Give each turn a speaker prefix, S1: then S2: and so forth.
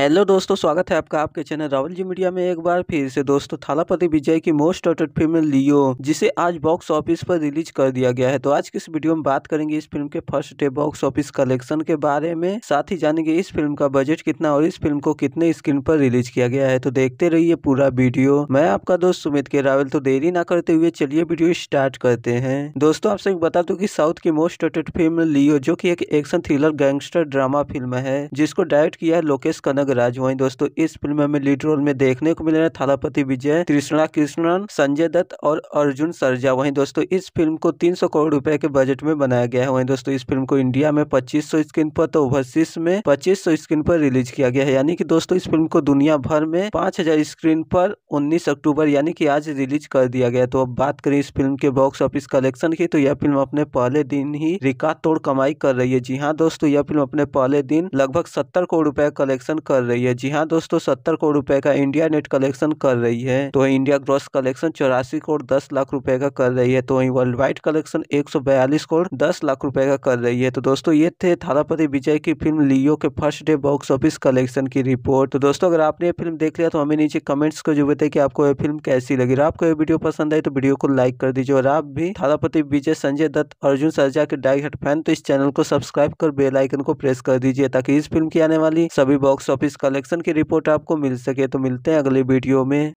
S1: hello दोस्तों स्वागत है आपका आपके चैनल रावल जी मीडिया में एक बार फिर से दोस्तों थालापति विजय की मोस्ट ऑटेड फिल्म लियो जिसे आज बॉक्स ऑफिस पर रिलीज कर दिया गया है तो आज की इस वीडियो में बात करेंगे इस फिल्म के first day box office collection के बारे में साथ ही जानेंगे इस फिल्म का बजट कितना और इस फिल्म को कितने स्क्रीन पर रिलीज किया गया है तो देखते रहिए पूरा वीडियो मैं आपका दोस्त सुमित के रावल तो देरी ना करते हुए चलिए वीडियो स्टार्ट करते हैं दोस्तों आपसे बता दू की साउथ की मोस्ट ऑटेड फिल्म लियो जो की एक action thriller gangster drama film है जिसको डायरेक्ट किया है लोकेश कनक राज वही दोस्तों इस फिल्म में हमें लीड रोल में देखने को मिल रहे थालापति विजय कृष्णा कृष्णन संजय दत्त और अर्जुन सरजा वही दोस्तों इस फिल्म को तीन करोड़ रूपए के बजट में बनाया गया है वही दोस्तों इस फिल्म को इंडिया में 2500 स्क्रीन पर तो ओवरसीज में 2500 स्क्रीन पर रिलीज किया गया है यानी कि दोस्तों इस फिल्म को दुनिया भर में हजार स्क्रीन पर 19 अक्टूबर यानी कि आज रिलीज कर दिया गया तो अब बात करें इस फिल्म के बॉक्स ऑफिस कलेक्शन की तो यह फिल्म अपने पहले दिन ही रिकॉर्ड तोड़ कमाई कर रही है जी हाँ दोस्तों यह फिल्म अपने पहले दिन लगभग सत्तर करोड़ रुपए कलेक्शन कर कर रही है जी हाँ दोस्तों सत्तर करोड़ रुपए का इंडिया नेट कलेक्शन कर रही है तो वही इंडिया ग्रॉस कलेक्शन चौरासी करोड़ दस लाख रुपए का कर रही है तो वही वर्ल्ड वाइड कलेक्शन एक करोड़ दस लाख रुपए का कर रही है तो दोस्तों ये थे थालापति विजय की फिल्म लियो के first day box office collection की रिपोर्ट तो दोस्तों अगर आपने ये फिल्म देख लिया तो हमें नीचे कमेंट्स को जो कि आपको ये फिल्म कैसी लगी और आपको ये वीडियो पसंद आई तो वीडियो को लाइक कर दीजिए और आप भी थालापति विजय संजय दत्त अर्जुन सरजा के डाई फैन तो इस चैनल को सब्सक्राइब कर बेलाइकन को प्रेस कर दीजिए ताकि इस फिल्म की आने वाली सभी बॉक्स ऑफिस इस कलेक्शन की रिपोर्ट आपको मिल सके तो मिलते हैं अगले वीडियो में